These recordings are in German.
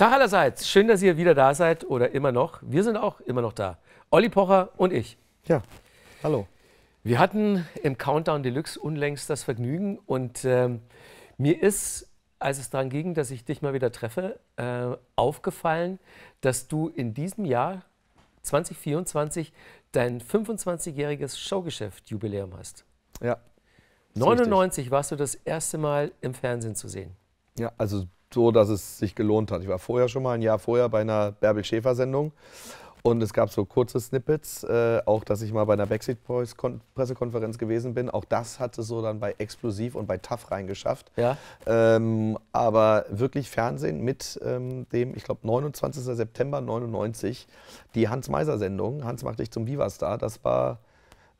Tag allerseits. Schön, dass ihr wieder da seid oder immer noch. Wir sind auch immer noch da. Olli Pocher und ich. Ja, hallo. Wir hatten im Countdown Deluxe unlängst das Vergnügen und ähm, mir ist, als es daran ging, dass ich dich mal wieder treffe, äh, aufgefallen, dass du in diesem Jahr 2024 dein 25-jähriges Showgeschäft-Jubiläum hast. Ja. 99 richtig. warst du das erste Mal im Fernsehen zu sehen. Ja, also so, dass es sich gelohnt hat. Ich war vorher schon mal, ein Jahr vorher, bei einer Bärbel Schäfer-Sendung. Und es gab so kurze Snippets, äh, auch dass ich mal bei einer Brexit-Pressekonferenz gewesen bin. Auch das hat es so dann bei Explosiv und bei TAF reingeschafft. Ja. Ähm, aber wirklich Fernsehen mit ähm, dem, ich glaube, 29. September 99, die Hans-Meiser-Sendung, Hans macht dich zum Viva-Star, das war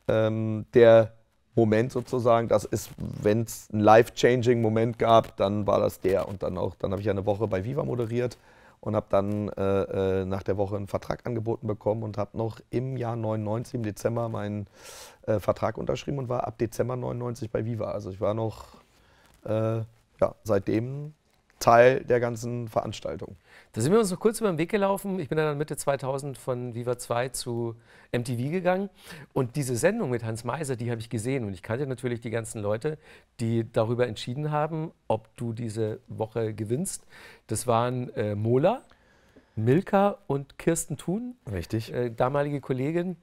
ähm, der Moment sozusagen. Das ist, wenn es einen life-changing Moment gab, dann war das der. Und dann auch, dann habe ich eine Woche bei Viva moderiert und habe dann äh, äh, nach der Woche einen Vertrag angeboten bekommen und habe noch im Jahr 99, im Dezember, meinen äh, Vertrag unterschrieben und war ab Dezember 99 bei Viva. Also ich war noch, äh, ja, seitdem Teil der ganzen Veranstaltung. Da sind wir uns noch kurz über den Weg gelaufen. Ich bin dann Mitte 2000 von Viva 2 zu MTV gegangen. Und diese Sendung mit Hans Meiser, die habe ich gesehen. Und ich kannte natürlich die ganzen Leute, die darüber entschieden haben, ob du diese Woche gewinnst. Das waren äh, Mola, Milka und Kirsten Thun. Richtig. Äh, damalige Kollegin.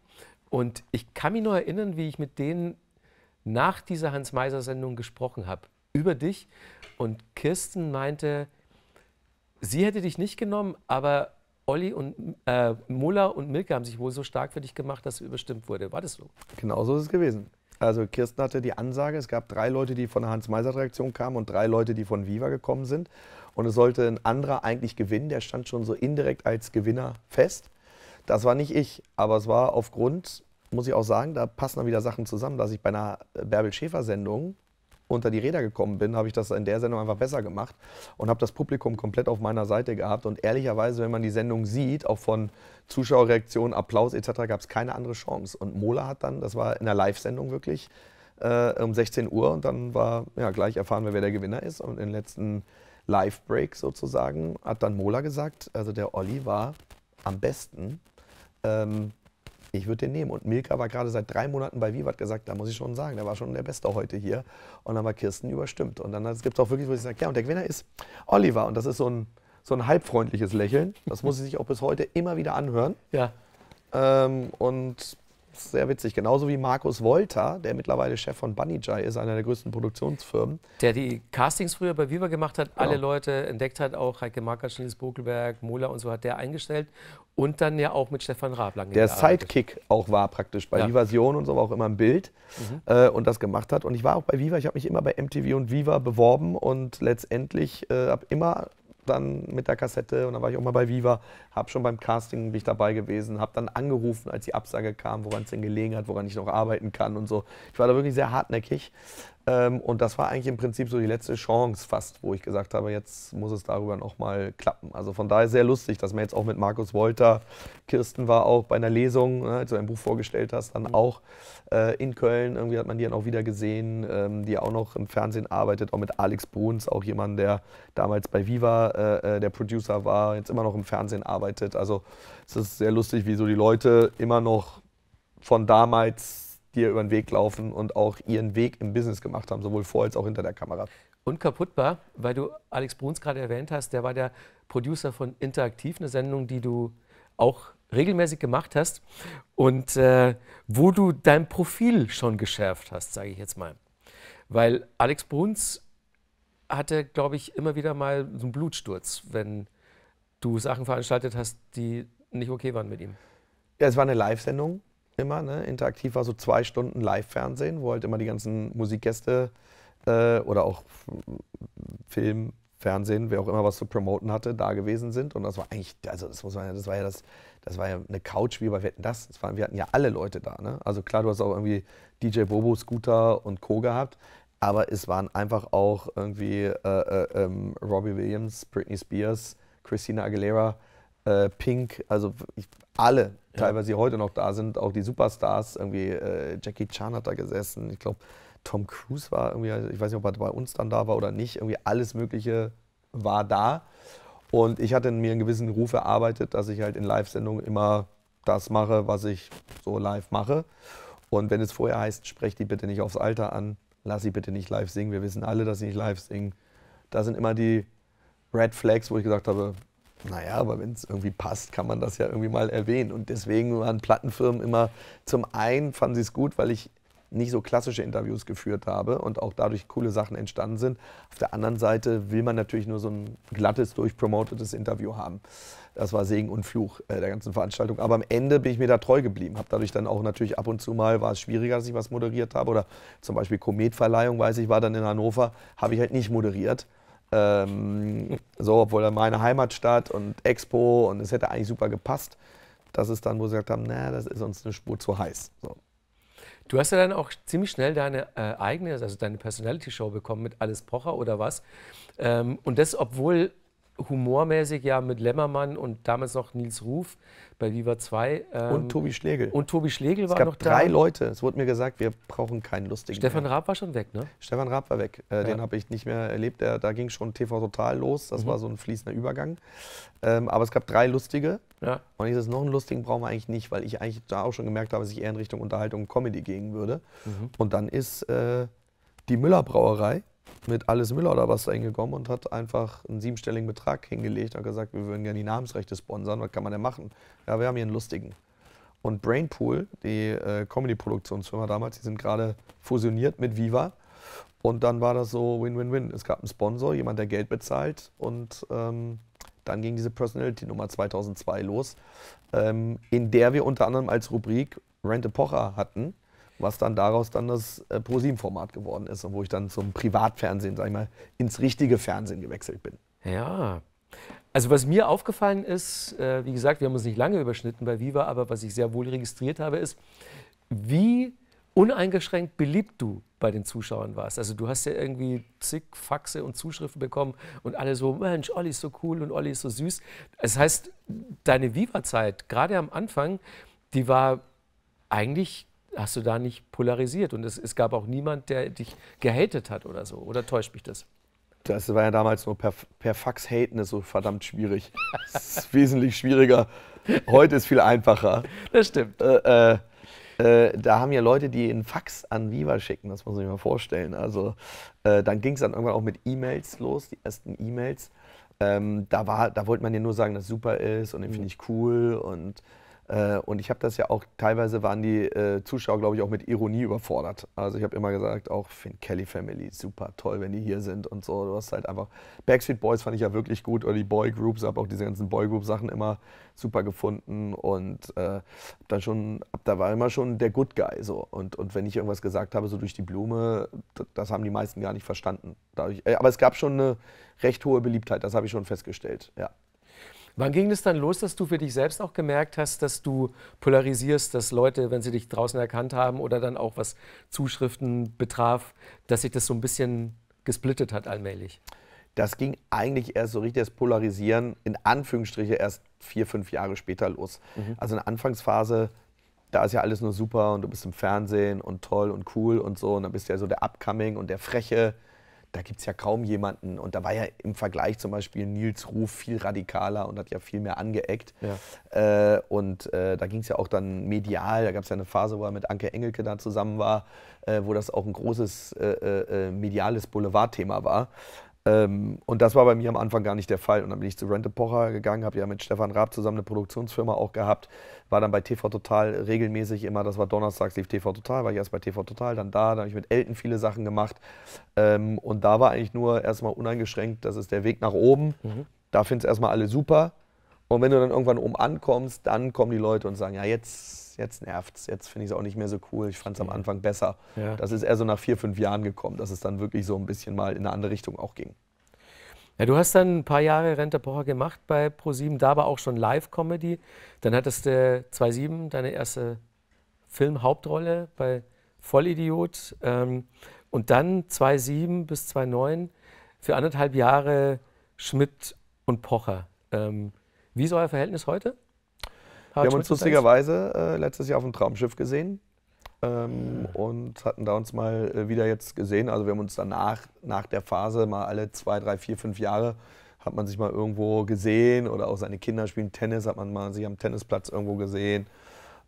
Und ich kann mich nur erinnern, wie ich mit denen nach dieser Hans-Meiser-Sendung gesprochen habe über dich. Und Kirsten meinte, sie hätte dich nicht genommen, aber Olli und äh, Mola und Milke haben sich wohl so stark für dich gemacht, dass sie überstimmt wurde. War das so? Genau so ist es gewesen. Also Kirsten hatte die Ansage, es gab drei Leute, die von der hans meiser traktion kamen und drei Leute, die von Viva gekommen sind. Und es sollte ein anderer eigentlich gewinnen, der stand schon so indirekt als Gewinner fest. Das war nicht ich, aber es war aufgrund, muss ich auch sagen, da passen dann wieder Sachen zusammen, dass ich bei einer Bärbel Schäfer-Sendung unter die Räder gekommen bin, habe ich das in der Sendung einfach besser gemacht und habe das Publikum komplett auf meiner Seite gehabt. Und ehrlicherweise, wenn man die Sendung sieht, auch von Zuschauerreaktionen, Applaus etc., gab es keine andere Chance. Und Mola hat dann, das war in der Live-Sendung wirklich, äh, um 16 Uhr und dann war ja, gleich erfahren wir, wer der Gewinner ist. Und im letzten Live-Break sozusagen hat dann Mola gesagt, also der Olli war am besten. Ähm, ich würde den nehmen. Und Milka war gerade seit drei Monaten bei Vivat gesagt, da muss ich schon sagen, der war schon der Beste heute hier. Und dann war Kirsten überstimmt. Und dann gibt es auch wirklich, wo ich sage, ja, und der Gewinner ist Oliver. Und das ist so ein, so ein halbfreundliches Lächeln. Das muss sie sich auch bis heute immer wieder anhören. Ja. Ähm, und sehr witzig. Genauso wie Markus Wolter, der mittlerweile Chef von Bunny Jai ist, einer der größten Produktionsfirmen. Der die Castings früher bei Viva gemacht hat, alle genau. Leute entdeckt hat, auch Heike Marker, Nils Bokelberg, Mola und so hat der eingestellt. Und dann ja auch mit Stefan Raab Der Sidekick auch war praktisch bei ja. Vivasion und so, war auch immer im Bild mhm. äh, und das gemacht hat. Und ich war auch bei Viva, ich habe mich immer bei MTV und Viva beworben und letztendlich äh, habe immer dann mit der Kassette und dann war ich auch mal bei Viva, habe schon beim Casting bin dabei gewesen, habe dann angerufen, als die Absage kam, woran es denn gelegen hat, woran ich noch arbeiten kann und so. Ich war da wirklich sehr hartnäckig. Ähm, und das war eigentlich im Prinzip so die letzte Chance fast, wo ich gesagt habe, jetzt muss es darüber nochmal klappen. Also von daher sehr lustig, dass man jetzt auch mit Markus Wolter, Kirsten war auch bei einer Lesung, ne, als du ein Buch vorgestellt hast, dann mhm. auch äh, in Köln. Irgendwie hat man die dann auch wieder gesehen, ähm, die auch noch im Fernsehen arbeitet, auch mit Alex Bruns, auch jemand, der damals bei Viva äh, äh der Producer war, jetzt immer noch im Fernsehen arbeitet. Also es ist sehr lustig, wie so die Leute immer noch von damals dir über den Weg laufen und auch ihren Weg im Business gemacht haben, sowohl vor als auch hinter der Kamera. Und kaputtbar, weil du Alex Bruns gerade erwähnt hast, der war der Producer von Interaktiv, eine Sendung, die du auch regelmäßig gemacht hast und äh, wo du dein Profil schon geschärft hast, sage ich jetzt mal. Weil Alex Bruns hatte, glaube ich, immer wieder mal so einen Blutsturz, wenn du Sachen veranstaltet hast, die nicht okay waren mit ihm. Ja, es war eine Live-Sendung immer. Ne? Interaktiv war so zwei Stunden Live-Fernsehen, wo halt immer die ganzen Musikgäste äh, oder auch Film, Fernsehen, wer auch immer was zu promoten hatte, da gewesen sind. Und das war eigentlich, also das muss man das war ja das, das war ja eine Couch wie wir hatten das. das waren, wir hatten ja alle Leute da. Ne? Also klar, du hast auch irgendwie DJ Bobo, Scooter und Co. gehabt. Aber es waren einfach auch irgendwie äh, äh, ähm, Robbie Williams, Britney Spears, Christina Aguilera, äh, Pink, also ich, alle ja. teilweise, die heute noch da sind, auch die Superstars, irgendwie äh, Jackie Chan hat da gesessen, ich glaube Tom Cruise war irgendwie, also ich weiß nicht, ob er bei uns dann da war oder nicht, irgendwie alles Mögliche war da. Und ich hatte mir einen gewissen Ruf erarbeitet, dass ich halt in Live-Sendungen immer das mache, was ich so live mache. Und wenn es vorher heißt, sprecht die bitte nicht aufs Alter an, lass sie bitte nicht live singen. Wir wissen alle, dass sie nicht live singen. Da sind immer die Red Flags, wo ich gesagt habe, naja, aber wenn es irgendwie passt, kann man das ja irgendwie mal erwähnen. Und deswegen waren Plattenfirmen immer, zum einen fanden sie es gut, weil ich nicht so klassische Interviews geführt habe und auch dadurch coole Sachen entstanden sind. Auf der anderen Seite will man natürlich nur so ein glattes, durchpromotetes Interview haben. Das war Segen und Fluch äh, der ganzen Veranstaltung. Aber am Ende bin ich mir da treu geblieben. Habe dadurch dann auch natürlich ab und zu mal war es schwieriger, dass ich was moderiert habe. Oder zum Beispiel Kometverleihung, weiß ich, war dann in Hannover, habe ich halt nicht moderiert ähm, so, obwohl er meine Heimatstadt und Expo und es hätte eigentlich super gepasst. Das ist dann, wo sie gesagt haben, na, das ist uns eine Spur zu heiß. So. Du hast ja dann auch ziemlich schnell deine äh, eigene, also deine Personality-Show bekommen mit Alles Pocher oder was. Ähm, und das, obwohl humormäßig ja mit Lämmermann und damals noch Nils Ruf bei Viva 2. Ähm, und Tobi Schlegel. Und Tobi Schlegel es war noch da. Es gab drei Leute. Es wurde mir gesagt, wir brauchen keinen lustigen. Stefan mehr. Raab war schon weg, ne? Stefan Raab war weg. Äh, ja. Den habe ich nicht mehr erlebt. Der, da ging schon TV Total los. Das mhm. war so ein fließender Übergang. Ähm, aber es gab drei lustige. Ja. Und ich sage, noch einen lustigen brauchen wir eigentlich nicht, weil ich eigentlich da auch schon gemerkt habe, dass ich eher in Richtung Unterhaltung und Comedy gehen würde. Mhm. Und dann ist äh, die Müller Brauerei mit Alice Müller oder was reingekommen und hat einfach einen siebenstelligen Betrag hingelegt und gesagt, wir würden gerne die Namensrechte sponsern, was kann man denn machen? Ja, wir haben hier einen lustigen. Und Brainpool, die äh, Comedy-Produktionsfirma damals, die sind gerade fusioniert mit Viva. Und dann war das so Win-Win-Win. Es gab einen Sponsor, jemand, der Geld bezahlt. Und ähm, dann ging diese Personality-Nummer 2002 los, ähm, in der wir unter anderem als Rubrik Rente Pocher hatten was dann daraus dann das äh, ProSieben-Format geworden ist und wo ich dann zum Privatfernsehen, sag ich mal, ins richtige Fernsehen gewechselt bin. Ja. Also was mir aufgefallen ist, äh, wie gesagt, wir haben uns nicht lange überschnitten bei Viva, aber was ich sehr wohl registriert habe, ist, wie uneingeschränkt beliebt du bei den Zuschauern warst. Also du hast ja irgendwie zig Faxe und Zuschriften bekommen und alle so, Mensch, Olli ist so cool und Olli ist so süß. Das heißt, deine Viva-Zeit, gerade am Anfang, die war eigentlich hast du da nicht polarisiert. Und es, es gab auch niemand, der dich gehatet hat oder so. Oder täuscht mich das? Das war ja damals nur per, per Fax haten, ist so verdammt schwierig. das ist wesentlich schwieriger. Heute ist viel einfacher. Das stimmt. Äh, äh, äh, da haben ja Leute, die einen Fax an Viva schicken, das muss man sich mal vorstellen. Also äh, dann ging es dann irgendwann auch mit E-Mails los, die ersten E-Mails. Ähm, da, da wollte man ja nur sagen, dass es super ist und den finde mhm. ich cool und äh, und ich habe das ja auch, teilweise waren die äh, Zuschauer, glaube ich, auch mit Ironie überfordert. Also ich habe immer gesagt, auch Finn Kelly Family, super toll, wenn die hier sind und so. Du hast halt einfach, Backstreet Boys fand ich ja wirklich gut oder die Boy Groups, habe auch diese ganzen Boy Group Sachen immer super gefunden und äh, dann schon, da war immer schon der Good Guy so. Und, und wenn ich irgendwas gesagt habe, so durch die Blume, das haben die meisten gar nicht verstanden. Dadurch, äh, aber es gab schon eine recht hohe Beliebtheit, das habe ich schon festgestellt, ja. Wann ging es dann los, dass du für dich selbst auch gemerkt hast, dass du polarisierst, dass Leute, wenn sie dich draußen erkannt haben oder dann auch was Zuschriften betraf, dass sich das so ein bisschen gesplittet hat allmählich? Das ging eigentlich erst so richtig, das Polarisieren in Anführungsstriche erst vier, fünf Jahre später los. Mhm. Also in der Anfangsphase, da ist ja alles nur super und du bist im Fernsehen und toll und cool und so und dann bist du ja so der Upcoming und der Freche da gibt es ja kaum jemanden. Und da war ja im Vergleich zum Beispiel Nils Ruf viel radikaler und hat ja viel mehr angeeckt. Ja. Äh, und äh, da ging es ja auch dann medial. Da gab es ja eine Phase, wo er mit Anke Engelke da zusammen war, äh, wo das auch ein großes äh, äh, äh, mediales Boulevardthema war. Ähm, und das war bei mir am Anfang gar nicht der Fall. Und dann bin ich zu Rente Pocher gegangen, habe ja mit Stefan Raab zusammen eine Produktionsfirma auch gehabt war dann bei TV Total regelmäßig immer, das war donnerstags, lief TV Total, war ich erst bei TV Total, dann da, dann habe ich mit Elton viele Sachen gemacht. Ähm, und da war eigentlich nur erstmal uneingeschränkt, das ist der Weg nach oben. Mhm. Da finden es erstmal alle super. Und wenn du dann irgendwann oben ankommst, dann kommen die Leute und sagen, ja, jetzt, jetzt nervt's, jetzt finde ich es auch nicht mehr so cool, ich fand es am Anfang besser. Ja. Das ist eher so nach vier, fünf Jahren gekommen, dass es dann wirklich so ein bisschen mal in eine andere Richtung auch ging. Ja, du hast dann ein paar Jahre Rente Pocher gemacht bei ProSieben, da war auch schon Live-Comedy. Dann hattest du 2007 deine erste Filmhauptrolle bei Vollidiot. Ähm, und dann 2007 bis 2009 für anderthalb Jahre Schmidt und Pocher. Ähm, wie ist euer Verhältnis heute? wir haben uns lustigerweise äh, letztes Jahr auf dem Traumschiff gesehen. Ähm, und hatten da uns mal äh, wieder jetzt gesehen. Also wir haben uns danach, nach der Phase, mal alle zwei, drei, vier, fünf Jahre, hat man sich mal irgendwo gesehen oder auch seine Kinder spielen Tennis, hat man mal sich am Tennisplatz irgendwo gesehen.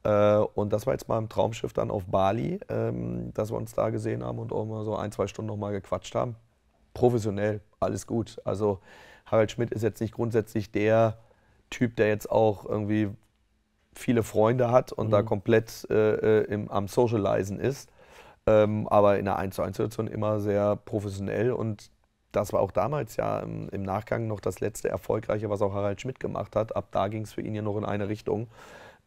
Äh, und das war jetzt mal im Traumschiff dann auf Bali, ähm, dass wir uns da gesehen haben und auch mal so ein, zwei Stunden nochmal gequatscht haben. Professionell, alles gut. Also Harald Schmidt ist jetzt nicht grundsätzlich der Typ, der jetzt auch irgendwie viele Freunde hat und mhm. da komplett äh, äh, im, am Socializen ist. Ähm, aber in der 1 zu 1 Situation immer sehr professionell und das war auch damals ja im, im Nachgang noch das letzte erfolgreiche, was auch Harald Schmidt gemacht hat. Ab da ging es für ihn ja noch in eine Richtung.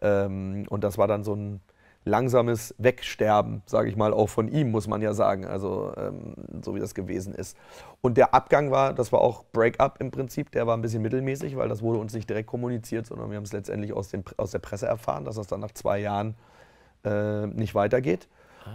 Ähm, und das war dann so ein langsames Wegsterben, sage ich mal, auch von ihm, muss man ja sagen, also ähm, so wie das gewesen ist. Und der Abgang war, das war auch Breakup im Prinzip, der war ein bisschen mittelmäßig, weil das wurde uns nicht direkt kommuniziert, sondern wir haben es letztendlich aus, dem, aus der Presse erfahren, dass das dann nach zwei Jahren äh, nicht weitergeht. Ah.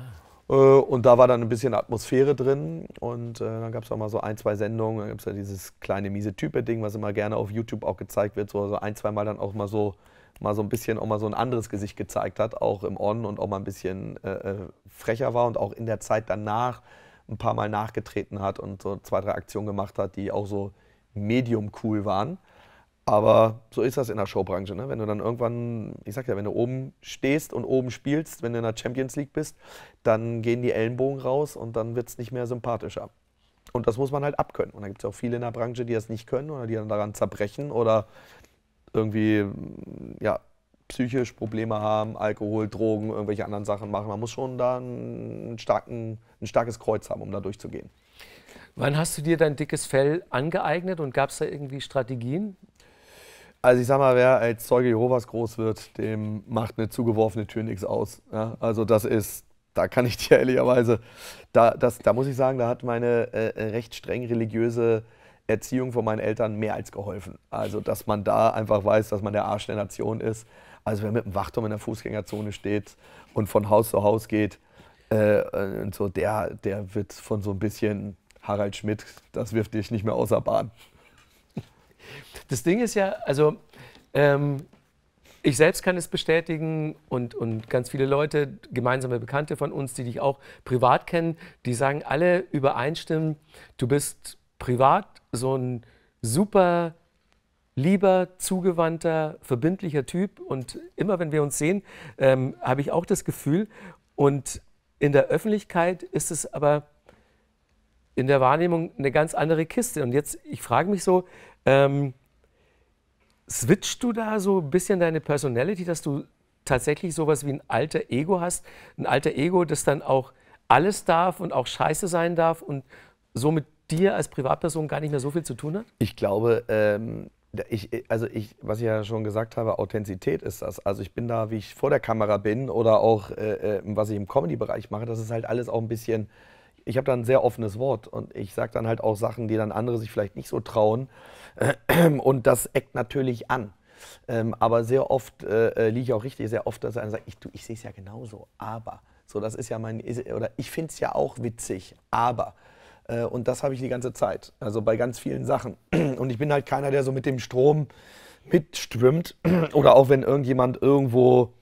Äh, und da war dann ein bisschen Atmosphäre drin und äh, dann gab es auch mal so ein, zwei Sendungen, dann gab es ja dieses kleine miese Type-Ding, was immer gerne auf YouTube auch gezeigt wird, so, so ein, zwei Mal dann auch mal so mal so ein bisschen auch mal so ein anderes Gesicht gezeigt hat, auch im On und auch mal ein bisschen äh, äh, frecher war und auch in der Zeit danach ein paar Mal nachgetreten hat und so zwei, drei Aktionen gemacht hat, die auch so medium cool waren. Aber so ist das in der Showbranche. Ne? Wenn du dann irgendwann, ich sag ja, wenn du oben stehst und oben spielst, wenn du in der Champions League bist, dann gehen die Ellenbogen raus und dann wird es nicht mehr sympathischer. Und das muss man halt abkönnen. Und da gibt es auch viele in der Branche, die das nicht können oder die dann daran zerbrechen oder irgendwie mm, ja, psychisch Probleme haben, Alkohol, Drogen, irgendwelche anderen Sachen machen. Man muss schon da einen ein starkes Kreuz haben, um da durchzugehen. Wann hast du dir dein dickes Fell angeeignet und gab es da irgendwie Strategien? Also ich sag mal, wer als Zeuge Jehovas groß wird, dem macht eine zugeworfene Tür nichts aus. Ja? Also das ist, da kann ich dir ehrlicherweise, da, das, da muss ich sagen, da hat meine äh, äh recht streng religiöse Erziehung von meinen Eltern mehr als geholfen. Also, dass man da einfach weiß, dass man der Arsch der Nation ist. Also, wer mit dem Wachturm in der Fußgängerzone steht und von Haus zu Haus geht, äh, äh, und so, der, der wird von so ein bisschen Harald Schmidt, das wirft dich nicht mehr außer Bahn. Das Ding ist ja, also ähm, ich selbst kann es bestätigen und, und ganz viele Leute, gemeinsame Bekannte von uns, die dich auch privat kennen, die sagen alle übereinstimmen, du bist privat so ein super lieber, zugewandter, verbindlicher Typ. Und immer wenn wir uns sehen, ähm, habe ich auch das Gefühl. Und in der Öffentlichkeit ist es aber in der Wahrnehmung eine ganz andere Kiste. Und jetzt, ich frage mich so, ähm, switchst du da so ein bisschen deine Personality, dass du tatsächlich sowas wie ein alter Ego hast? Ein alter Ego, das dann auch alles darf und auch scheiße sein darf und somit dir als Privatperson gar nicht mehr so viel zu tun hat? Ich glaube, ähm, ich, also ich, was ich ja schon gesagt habe, Authentizität ist das. Also ich bin da, wie ich vor der Kamera bin oder auch äh, äh was ich im Comedy-Bereich mache, das ist halt alles auch ein bisschen. Ich habe da ein sehr offenes Wort und ich sage dann halt auch Sachen, die dann andere sich vielleicht nicht so trauen. Und das eckt natürlich an. Ähm, aber sehr oft äh, äh, liege ich auch richtig, sehr oft, dass einer sagt, ich, ich sehe es ja genauso, aber. So, das ist ja mein, oder ich finde es ja auch witzig, aber. Äh, und das habe ich die ganze Zeit, also bei ganz vielen Sachen. Und ich bin halt keiner, der so mit dem Strom mitströmt oder auch wenn irgendjemand irgendwo,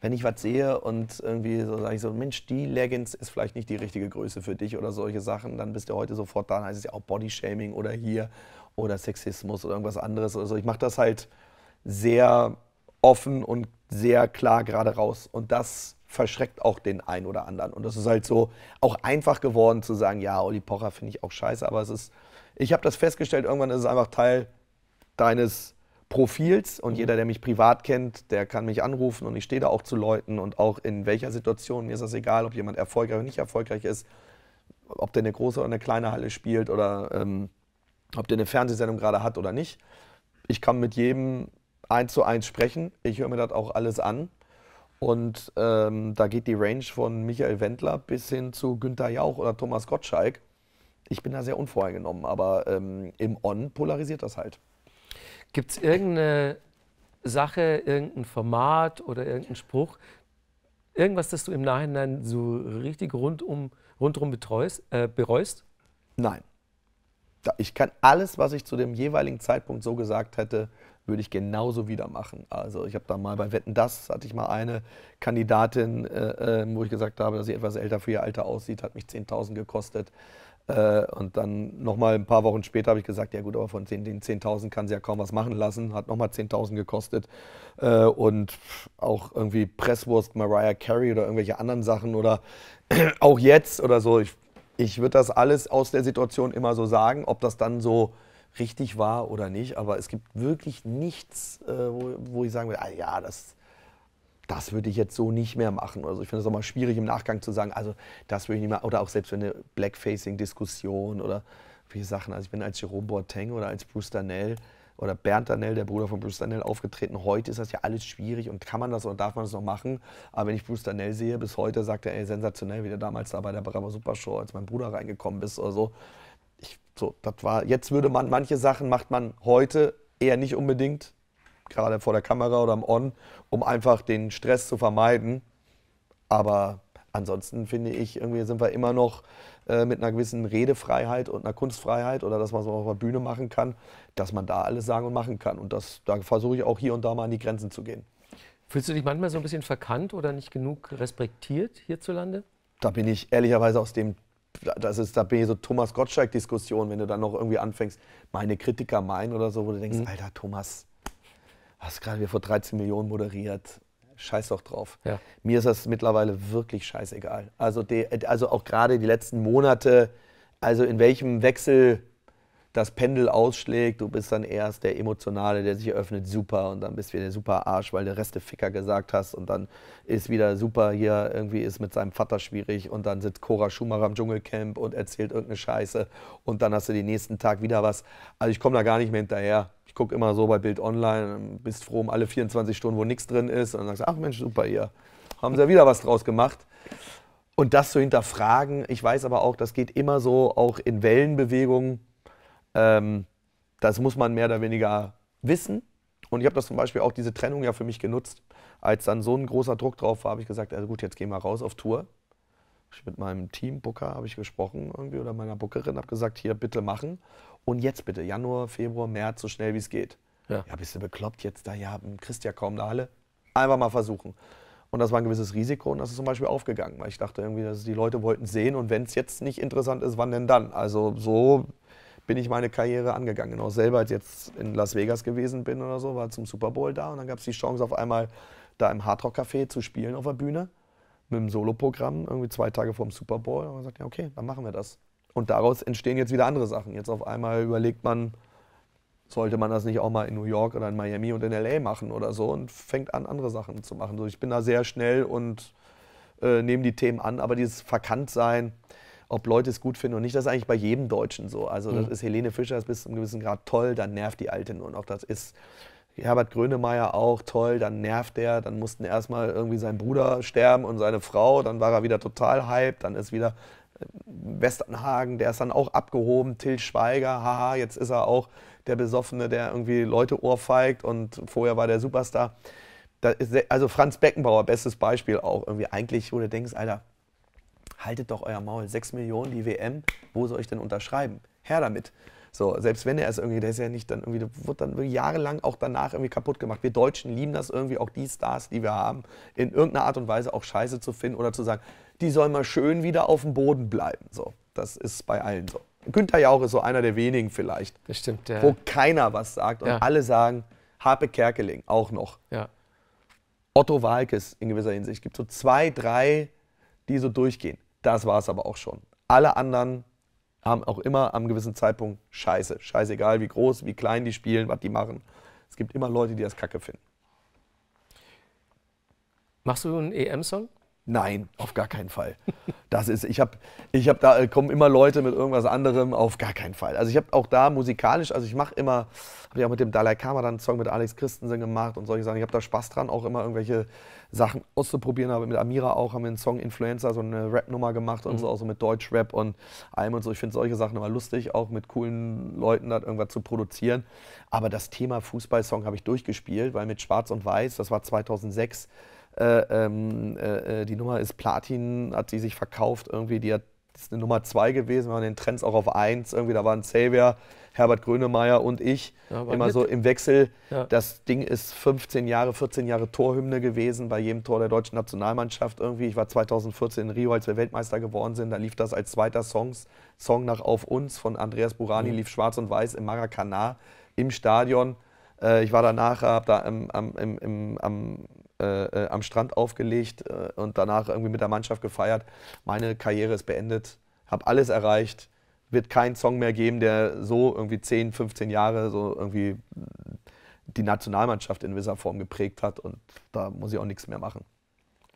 wenn ich was sehe und irgendwie so sage ich so, Mensch, die Leggings ist vielleicht nicht die richtige Größe für dich oder solche Sachen, dann bist du heute sofort da, dann heißt es ja auch Bodyshaming oder hier oder Sexismus oder irgendwas anderes oder Ich mache das halt sehr offen und sehr klar gerade raus und das verschreckt auch den einen oder anderen. Und das ist halt so auch einfach geworden zu sagen, ja, Olli Pocher finde ich auch scheiße, aber es ist, ich habe das festgestellt, irgendwann ist es einfach Teil deines Profils und mhm. jeder, der mich privat kennt, der kann mich anrufen und ich stehe da auch zu Leuten und auch in welcher Situation, mir ist das egal, ob jemand erfolgreich oder nicht erfolgreich ist, ob der eine große oder eine kleine Halle spielt oder ähm, ob der eine Fernsehsendung gerade hat oder nicht. Ich kann mit jedem eins zu eins sprechen, ich höre mir das auch alles an und ähm, da geht die Range von Michael Wendler bis hin zu Günter Jauch oder Thomas Gottschalk. Ich bin da sehr unvoreingenommen, aber ähm, im On polarisiert das halt. Gibt es irgendeine Sache, irgendein Format oder irgendeinen Spruch, irgendwas, das du im Nachhinein so richtig rundum, rundum betreust, äh, bereust? Nein. Ich kann alles, was ich zu dem jeweiligen Zeitpunkt so gesagt hätte, würde ich genauso wieder machen. Also ich habe da mal bei Wetten das, hatte ich mal eine Kandidatin, äh, ähm, wo ich gesagt habe, dass sie etwas älter für ihr Alter aussieht, hat mich 10.000 gekostet. Äh, und dann nochmal ein paar Wochen später habe ich gesagt, ja gut, aber von den 10.000 kann sie ja kaum was machen lassen, hat nochmal 10.000 gekostet. Äh, und auch irgendwie Presswurst, Mariah Carey oder irgendwelche anderen Sachen oder auch jetzt oder so. Ich, ich würde das alles aus der Situation immer so sagen, ob das dann so richtig war oder nicht. Aber es gibt wirklich nichts, äh, wo, wo, ich sagen würde, ah, ja, das, das würde ich jetzt so nicht mehr machen. Also ich finde es auch mal schwierig im Nachgang zu sagen, also das würde ich nicht mehr, oder auch selbst wenn eine Blackfacing-Diskussion oder viele Sachen. Also ich bin als Jerome Boateng oder als Bruce Danell oder Bernd Danell, der Bruder von Bruce Danell, aufgetreten. Heute ist das ja alles schwierig und kann man das oder darf man das noch machen? Aber wenn ich Bruce Danell sehe, bis heute sagt er, ey, sensationell, wie der damals da bei der Bravo Super Show, als mein Bruder reingekommen ist oder so. So, das war, jetzt würde man, manche Sachen macht man heute eher nicht unbedingt, gerade vor der Kamera oder am On, um einfach den Stress zu vermeiden. Aber ansonsten finde ich, irgendwie sind wir immer noch äh, mit einer gewissen Redefreiheit und einer Kunstfreiheit oder dass man es auch auf der Bühne machen kann, dass man da alles sagen und machen kann. Und das, da versuche ich auch hier und da mal an die Grenzen zu gehen. Fühlst du dich manchmal so ein bisschen verkannt oder nicht genug respektiert hierzulande? Da bin ich ehrlicherweise aus dem das ist, da bin ich so Thomas Gottschalk-Diskussion, wenn du dann noch irgendwie anfängst, meine Kritiker meinen oder so, wo du denkst, mhm. Alter, Thomas, hast gerade wieder vor 13 Millionen moderiert. Scheiß doch drauf. Ja. Mir ist das mittlerweile wirklich scheißegal. Also, die, also auch gerade die letzten Monate, also in welchem Wechsel das Pendel ausschlägt, du bist dann erst der Emotionale, der sich öffnet, super, und dann bist du wieder der super Arsch, weil der Ficker gesagt hast, und dann ist wieder super hier, irgendwie ist mit seinem Vater schwierig, und dann sitzt Cora Schumacher im Dschungelcamp und erzählt irgendeine Scheiße, und dann hast du den nächsten Tag wieder was. Also ich komme da gar nicht mehr hinterher. Ich gucke immer so bei Bild Online, bist froh um alle 24 Stunden, wo nichts drin ist, und dann sagst du, ach Mensch, super hier, haben sie ja wieder was draus gemacht. Und das zu hinterfragen, ich weiß aber auch, das geht immer so, auch in Wellenbewegungen ähm, das muss man mehr oder weniger wissen. Und ich habe das zum Beispiel auch diese Trennung ja für mich genutzt. Als dann so ein großer Druck drauf war, habe ich gesagt, also gut, jetzt gehen wir raus auf Tour. Ich mit meinem Team-Booker habe ich gesprochen irgendwie oder meiner Bookerin, habe gesagt, hier bitte machen. Und jetzt bitte, Januar, Februar, März, so schnell wie es geht. Ja. ja, bist du bekloppt jetzt da? Ja, kriegst ja kaum eine Halle. Einfach mal versuchen. Und das war ein gewisses Risiko und das ist zum Beispiel aufgegangen, weil ich dachte irgendwie, dass die Leute wollten sehen und wenn es jetzt nicht interessant ist, wann denn dann? Also so bin ich meine Karriere angegangen. Genau selber als jetzt in Las Vegas gewesen bin oder so, war zum Super Bowl da und dann gab es die Chance auf einmal da im Hardrock Café zu spielen auf der Bühne mit einem Soloprogramm, irgendwie zwei Tage vor dem Super Bowl. Und man sagt, ja okay, dann machen wir das. Und daraus entstehen jetzt wieder andere Sachen. Jetzt auf einmal überlegt man, sollte man das nicht auch mal in New York oder in Miami und in LA machen oder so und fängt an, andere Sachen zu machen. So, ich bin da sehr schnell und äh, nehme die Themen an, aber dieses Verkanntsein, sein ob Leute es gut finden und nicht. Das ist eigentlich bei jedem Deutschen so. Also das mhm. ist Helene Fischer ist bis zu einem gewissen Grad toll, dann nervt die Alte nur noch. Das ist Herbert Grönemeyer auch toll, dann nervt er, dann mussten erstmal irgendwie sein Bruder sterben und seine Frau, dann war er wieder total hype, dann ist wieder äh, Westernhagen, der ist dann auch abgehoben, Till Schweiger, haha, jetzt ist er auch der Besoffene, der irgendwie Leute ohrfeigt und vorher war der Superstar. Ist, also Franz Beckenbauer, bestes Beispiel auch irgendwie eigentlich, wo du denkst, Alter, haltet doch euer Maul, 6 Millionen, die WM, wo soll ich denn unterschreiben? Her damit. So, selbst wenn er es irgendwie, der ist ja nicht dann irgendwie, wird dann jahrelang auch danach irgendwie kaputt gemacht. Wir Deutschen lieben das irgendwie, auch die Stars, die wir haben, in irgendeiner Art und Weise auch scheiße zu finden oder zu sagen, die sollen mal schön wieder auf dem Boden bleiben. So, das ist bei allen so. Günther Jauch ist so einer der wenigen vielleicht, Bestimmt, ja. wo keiner was sagt und ja. alle sagen, Harpe Kerkeling auch noch. Ja. Otto Walkes in gewisser Hinsicht. Es gibt so zwei, drei, die so durchgehen. Das war es aber auch schon. Alle anderen haben auch immer am gewissen Zeitpunkt Scheiße. Scheißegal, wie groß, wie klein die spielen, was die machen. Es gibt immer Leute, die das kacke finden. Machst du einen EM-Song? Nein, auf gar keinen Fall. Das ist, ich habe, ich habe da äh, kommen immer Leute mit irgendwas anderem, auf gar keinen Fall. Also ich habe auch da musikalisch, also ich mache immer, habe ich auch mit dem Dalai Kama dann einen Song mit Alex Christensen gemacht und solche Sachen. Ich habe da Spaß dran, auch immer irgendwelche Sachen auszuprobieren. Aber mit Amira auch haben wir einen Song Influencer, so eine Rap-Nummer gemacht und mhm. so, auch so mit Deutschrap und allem und so. Ich finde solche Sachen immer lustig, auch mit coolen Leuten da irgendwas zu produzieren. Aber das Thema Fußball-Song habe ich durchgespielt, weil mit Schwarz und Weiß, das war 2006 äh, ähm, äh, äh, die Nummer ist Platin, hat die sich verkauft irgendwie, die hat, ist eine Nummer 2 gewesen, wir waren in den Trends auch auf 1, irgendwie, da waren Xavier, Herbert Grönemeyer und ich ja, immer mit. so im Wechsel. Ja. Das Ding ist 15 Jahre, 14 Jahre Torhymne gewesen bei jedem Tor der deutschen Nationalmannschaft irgendwie. Ich war 2014 in Rio, als wir Weltmeister geworden sind, da lief das als zweiter Songs. Song nach Auf uns von Andreas Burani mhm. lief schwarz und weiß im Maracanã im Stadion. Äh, ich war danach, habe da am, am, im, im, am äh, äh, am Strand aufgelegt äh, und danach irgendwie mit der Mannschaft gefeiert. Meine Karriere ist beendet, habe alles erreicht, wird keinen Song mehr geben, der so irgendwie 10, 15 Jahre so irgendwie die Nationalmannschaft in gewisser Form geprägt hat und da muss ich auch nichts mehr machen.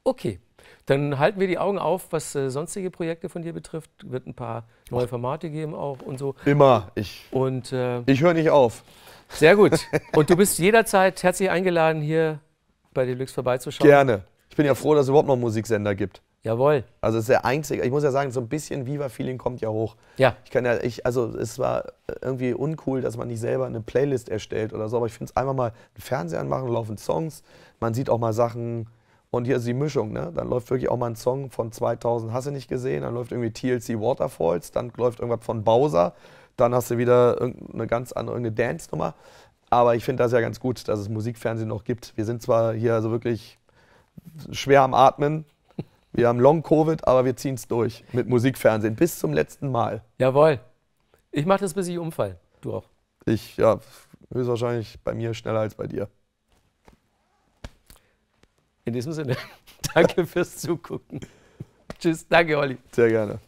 Okay, dann halten wir die Augen auf, was äh, sonstige Projekte von dir betrifft. Wird ein paar neue Formate geben auch und so. Immer, ich. Und äh, ich höre nicht auf. Sehr gut. Und du bist jederzeit herzlich eingeladen hier bei Deluxe vorbeizuschauen? Gerne. Ich bin ja froh, dass es überhaupt noch einen Musiksender gibt. Jawohl. Also es ist der einzige, ich muss ja sagen, so ein bisschen Viva-Feeling kommt ja hoch. Ja. Ich kann ja, ich, also es war irgendwie uncool, dass man nicht selber eine Playlist erstellt oder so, aber ich finde es einfach mal einen Fernseher anmachen, laufen Songs, man sieht auch mal Sachen und hier ist die Mischung, ne? Dann läuft wirklich auch mal ein Song von 2000, hast du nicht gesehen, dann läuft irgendwie TLC Waterfalls, dann läuft irgendwas von Bowser, dann hast du wieder irgendeine ganz andere, irgendeine Dance-Nummer. Aber ich finde das ja ganz gut, dass es Musikfernsehen noch gibt. Wir sind zwar hier also wirklich schwer am Atmen, wir haben Long-Covid, aber wir ziehen es durch mit Musikfernsehen bis zum letzten Mal. Jawohl. Ich mache das, bis ich umfall. Du auch. Ich, ja, höchstwahrscheinlich bei mir schneller als bei dir. In diesem Sinne, danke fürs Zugucken. Tschüss, danke, Olli. Sehr gerne.